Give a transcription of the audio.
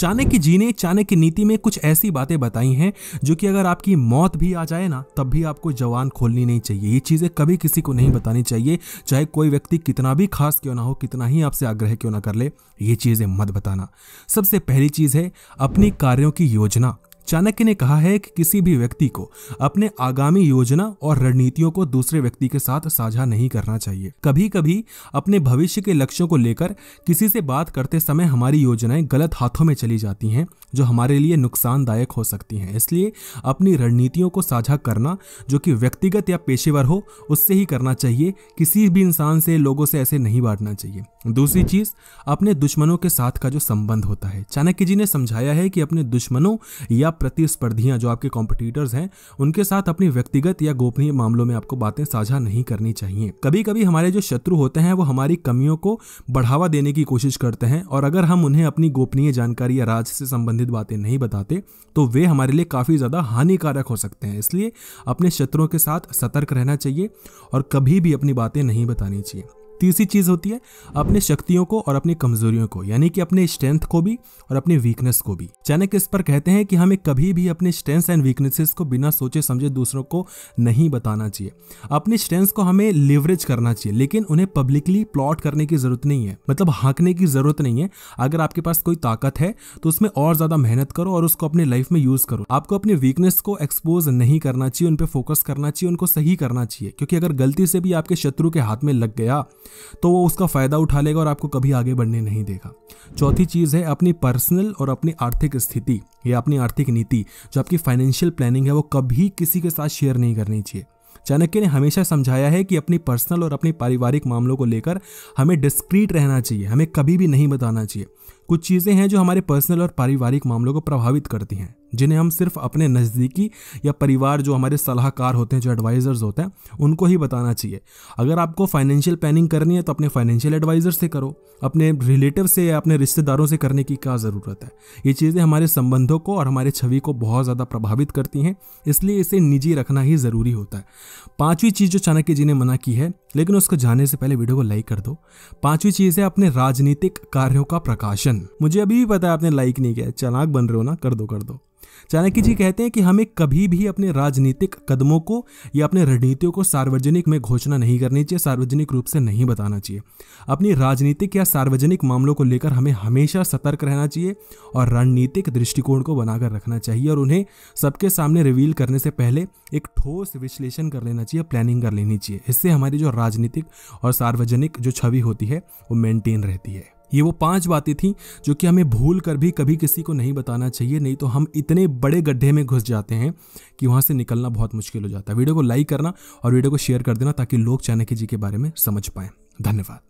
चाणक्य जी ने चाणक्य नीति में कुछ ऐसी बातें बताई हैं जो कि अगर आपकी मौत भी आ जाए ना तब भी आपको जवान खोलनी नहीं चाहिए ये चीज़ें कभी किसी को नहीं बतानी चाहिए चाहे कोई व्यक्ति कितना भी खास क्यों ना हो कितना ही आपसे आग्रह क्यों ना कर ले ये चीज़ें मत बताना सबसे पहली चीज़ है अपनी कार्यों की योजना चाणक्य ने कहा है कि किसी भी व्यक्ति को अपने आगामी योजना और रणनीतियों को दूसरे व्यक्ति के साथ साझा नहीं करना चाहिए कभी कभी अपने भविष्य के लक्ष्यों को लेकर किसी से बात करते समय हमारी योजनाएं गलत हाथों में चली जाती हैं जो हमारे लिए नुकसानदायक हो सकती हैं इसलिए अपनी रणनीतियों को साझा करना जो कि व्यक्तिगत या पेशेवर हो उससे ही करना चाहिए किसी भी इंसान से लोगों से ऐसे नहीं बांटना चाहिए दूसरी चीज अपने दुश्मनों के साथ का जो संबंध होता है चाणक्य जी ने समझाया है कि अपने दुश्मनों या या प्रतिस्पर्धियां जो आपके कॉम्पिटिटर्स हैं उनके साथ अपनी व्यक्तिगत या गोपनीय मामलों में आपको बातें साझा नहीं करनी चाहिए कभी कभी हमारे जो शत्रु होते हैं वो हमारी कमियों को बढ़ावा देने की कोशिश करते हैं और अगर हम उन्हें अपनी गोपनीय जानकारी या राज से संबंधित बातें नहीं बताते तो वे हमारे लिए काफ़ी ज़्यादा हानिकारक हो सकते हैं इसलिए अपने शत्रुओं के साथ सतर्क रहना चाहिए और कभी भी अपनी बातें नहीं बतानी चाहिए तीसरी चीज़ होती है अपने शक्तियों को और अपनी कमजोरियों को यानी कि अपने स्ट्रेंथ को भी और अपने वीकनेस को भी चाणक्य इस पर कहते हैं कि हमें कभी भी अपने स्ट्रेंथ्स एंड वीकनेसेस को बिना सोचे समझे दूसरों को नहीं बताना चाहिए अपने स्ट्रेंथ्स को हमें लिवरेज करना चाहिए लेकिन उन्हें पब्लिकली प्लॉट करने की जरूरत नहीं है मतलब हाँकने की जरूरत नहीं है अगर आपके पास कोई ताकत है तो उसमें और ज्यादा मेहनत करो और उसको अपने लाइफ में यूज करो आपको अपने वीकनेस को एक्सपोज नहीं करना चाहिए उन पर फोकस करना चाहिए उनको सही करना चाहिए क्योंकि अगर गलती से भी आपके शत्रु के हाथ में लग गया तो वो उसका फ़ायदा उठा लेगा और आपको कभी आगे बढ़ने नहीं देगा चौथी चीज़ है अपनी पर्सनल और अपनी आर्थिक स्थिति या अपनी आर्थिक नीति जो आपकी फाइनेंशियल प्लानिंग है वो कभी किसी के साथ शेयर नहीं करनी चाहिए चाणक्य ने हमेशा समझाया है कि अपनी पर्सनल और अपने पारिवारिक मामलों को लेकर हमें डिस्क्रीट रहना चाहिए हमें कभी भी नहीं बताना चाहिए कुछ चीज़ें हैं जो हमारे पर्सनल और पारिवारिक मामलों को प्रभावित करती हैं जिन्हें हम सिर्फ अपने नज़दीकी या परिवार जो हमारे सलाहकार होते हैं जो एडवाइज़र्स होते हैं उनको ही बताना चाहिए अगर आपको फाइनेंशियल प्लानिंग करनी है तो अपने फाइनेंशियल एडवाइज़र से करो अपने रिलेटिव से या अपने रिश्तेदारों से करने की क्या ज़रूरत है ये चीज़ें हमारे संबंधों को और हमारे छवि को बहुत ज़्यादा प्रभावित करती हैं इसलिए इसे निजी रखना ही ज़रूरी होता है पाँचवीं चीज़ जो चाणक्य जी ने मना की है लेकिन उसको जाने से पहले वीडियो को लाइक कर दो पाँचवीं चीज़ है अपने राजनीतिक कार्यों का प्रकाशन मुझे अभी भी पता है आपने लाइक नहीं किया चनाक बन रहे हो ना कर दो कर दो चाणक्य जी कहते हैं कि हमें कभी भी अपने राजनीतिक कदमों को या अपने रणनीतियों को सार्वजनिक में घोषणा नहीं करनी चाहिए सार्वजनिक रूप से नहीं बताना चाहिए अपनी राजनीतिक या सार्वजनिक मामलों को लेकर हमें हमेशा सतर्क रहना चाहिए और रणनीतिक दृष्टिकोण को बनाकर रखना चाहिए और उन्हें सबके सामने रिवील करने से पहले एक ठोस विश्लेषण कर लेना चाहिए प्लानिंग कर लेनी चाहिए इससे हमारी जो राजनीतिक और सार्वजनिक जो छवि होती है वो मेंटेन रहती है ये वो पांच बातें थी जो कि हमें भूल कर भी कभी किसी को नहीं बताना चाहिए नहीं तो हम इतने बड़े गड्ढे में घुस जाते हैं कि वहाँ से निकलना बहुत मुश्किल हो जाता है वीडियो को लाइक करना और वीडियो को शेयर कर देना ताकि लोग चाणक्य जी के बारे में समझ पाएँ धन्यवाद